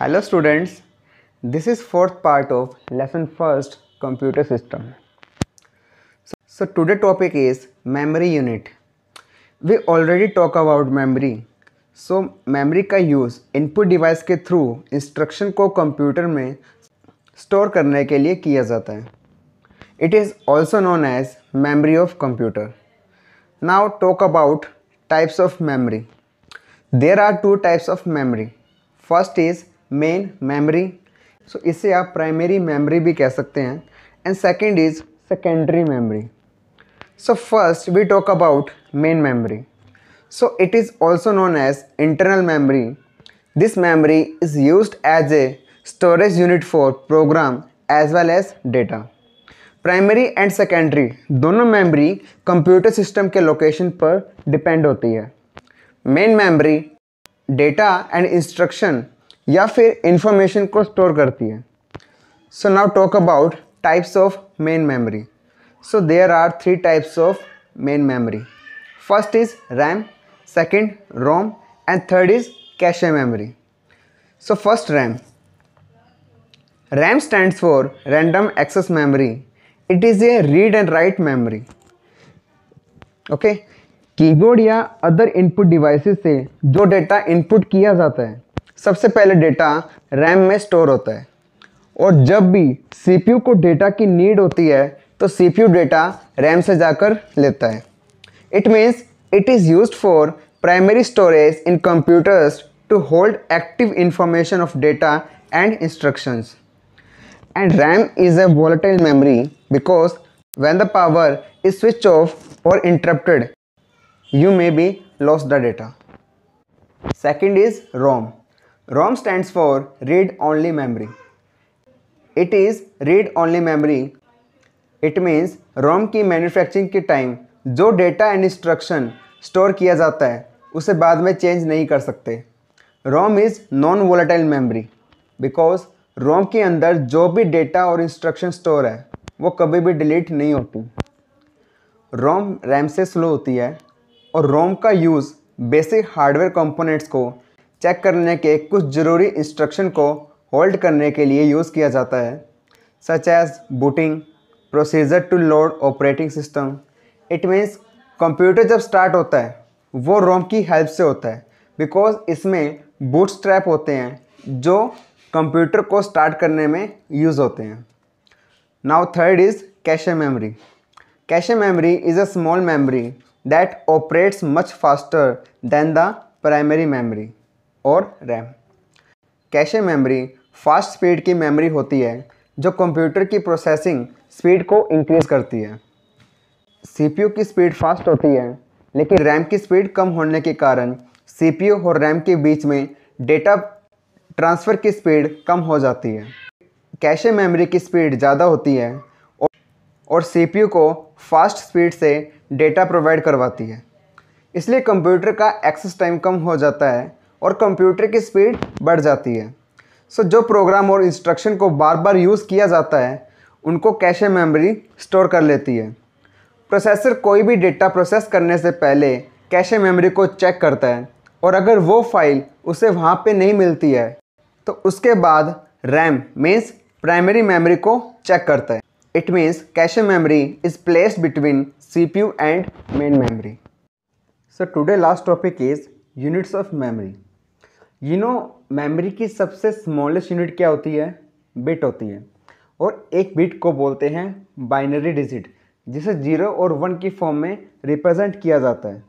Hello students this is fourth part of lesson first computer system so today topic is memory unit we already talk about memory so memory का use input device के through instruction को computer में store करने के लिए किया जाता है it is also known as memory of computer now talk about types of memory there are two types of memory first is main memory so इसे आप प्राइमरी मेमोरी भी कह सकते हैं and second is secondary memory so first we talk about main memory so it is also known as internal memory this memory is use as a storage unit for program as well as data primary and secondary दोनों memory computer system के location पर depend होती है main memory data and instruction या फिर information को store करती है so now talk about types of main memory so there are three types of main memory first is RAM second ROM and third is cache memory so first RAM RAM stand for random access memory it is a read and write memory okay keyboard या other input devices से जो data input किया जाता है सबसे पहले data RAM में store होता है और जब भी सीपीयू को डेटा की नीड होती है तो सीपीयू डेटा रैम से जाकर लेता है it means it is use for primary storage in computers to hold active information of data and instructions and RAM is a volatile memory because when the power is switch off और interrupted you may be loss the data second is ROM ROM stands for read only memory. It is read only memory. It means ROM की manufacturing के time जो data and instruction store किया जाता है उसे बाद में चेंज नहीं कर सकते ROM is non volatile memory because ROM के अंदर जो भी डेटा और इंस्ट्रक्शन स्टोर है वो कभी भी डिलीट नहीं होती रोम रैम से स्लो होती है और रोम का यूज़ बेसिक हार्डवेयर components को चेक करने के कुछ ज़रूरी इंस्ट्रक्शन को होल्ड करने के लिए यूज़ किया जाता है such as booting procedure to load operating system it means computer जब स्टार्ट होता है वो रोम की हेल्प से होता है बिकॉज इसमें बूट स्ट्रैप होते हैं जो कंप्यूटर को स्टार्ट करने में यूज़ होते हैं now third is cache memory cache memory is a small memory that operates much faster than the primary memory और RAM cache memory fast speed की मेमोरी होती है जो कंप्यूटर की प्रोसेसिंग स्पीड को इंक्रीज़ करती है सीपीयू की स्पीड फास्ट होती है लेकिन रैम की स्पीड कम होने के कारण सीपीयू और रैम के बीच में डेटा ट्रांसफ़र की स्पीड कम हो जाती है कैशे मेमोरी की स्पीड ज़्यादा होती है और सीपीयू को फास्ट स्पीड से डेटा प्रोवाइड करवाती है इसलिए कंप्यूटर का एक्सेस टाइम कम हो जाता है और कंप्यूटर की स्पीड बढ़ जाती है सो so, जो प्रोग्राम और इंस्ट्रक्शन को बार बार यूज़ किया जाता है उनको कैशे मेमोरी स्टोर कर लेती है प्रोसेसर कोई भी डेटा प्रोसेस करने से पहले कैशे मेमोरी को चेक करता है और अगर वो फाइल उसे वहाँ पे नहीं मिलती है तो उसके बाद रैम मीन्स प्राइमरी मेमोरी को चेक करता है it means cache memory is place between C P U and main memory sir today last topic is units of memory you know memory की सबसे स्मॉलेस्ट यूनिट क्या होती है bit होती है और एक बिट को बोलते हैं बाइनरी डिजिट जिसे जीरो और वन की फॉर्म में रिप्रेजेंट किया जाता है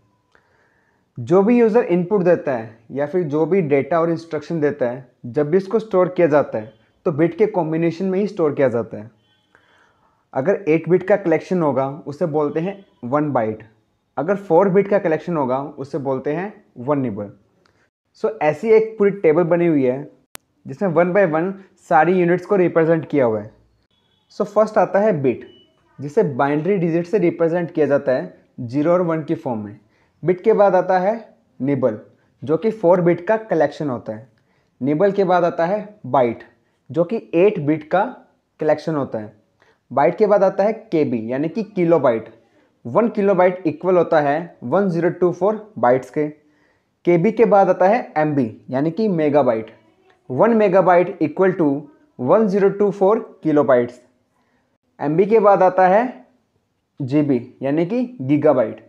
जो भी यूज़र इनपुट देता है या फिर जो भी डेटा और इंस्ट्रक्शन देता है जब भी इसको स्टोर किया जाता है तो बिट के कॉम्बिनेशन में ही स्टोर किया जाता है अगर एट बिट का कलेक्शन होगा उसे बोलते हैं वन बाइट अगर फोर बिट का कलेक्शन होगा उसे बोलते हैं वन निबल सो so, ऐसी एक पूरी टेबल बनी हुई है जिसमें वन बाय वन सारी यूनिट्स को रिप्रेजेंट किया हुआ है सो so, फर्स्ट आता है बिट जिसे बाइंड्री डिजिट से रिप्रेजेंट किया जाता है जीरो और वन की फॉर्म में बिट के बाद आता है निबल जो कि फोर बिट का कलेक्शन होता है निबल के बाद आता है बाइट जो कि एट बिट का कलेक्शन होता है बाइट के बाद आता है के यानी कि kilobyte one kilobyte equal होता है one zero two four bytes के के बी के बाद आता है एम बी यानी कि megabyte one megabyte equal to one zero two four kilobytes M B के बाद आता है जी बी यानी कि gigabyte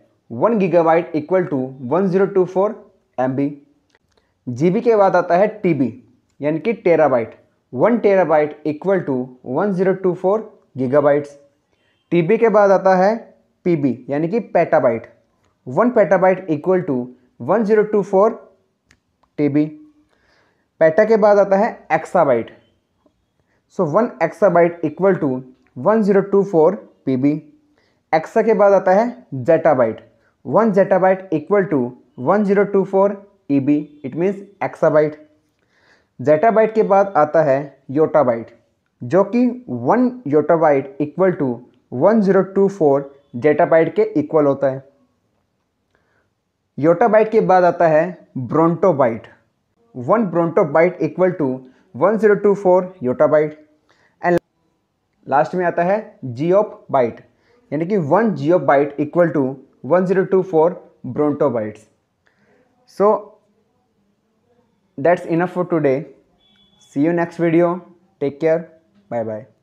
one gigabyte equal to one zero two four M B G B के बाद आता है टी बी यानी कि terabyte one terabyte equal to one zero two four gigabytes T B के बाद आता है पी बी यानी कि petabyte one petabyte equal to one zero two T TB peta के बाद आता है exabyte so one exabyte equal to one zero two P PB exa के बाद आता है zettabyte one zettabyte equal to one zero two E EB it means exabyte zettabyte के बाद आता है योटाबाइट जो कि one yottabyte equal to one zero two four zettabyte के इक्वल होता है योटाबाइट के बाद आता है brontobyte one brontobyte equal to one zero two four yottabyte and last में आता है जियोप बाइट यानी कि one geopbyte equal to one zero two four brontobytes so that's enough for today see you next video take care bye bye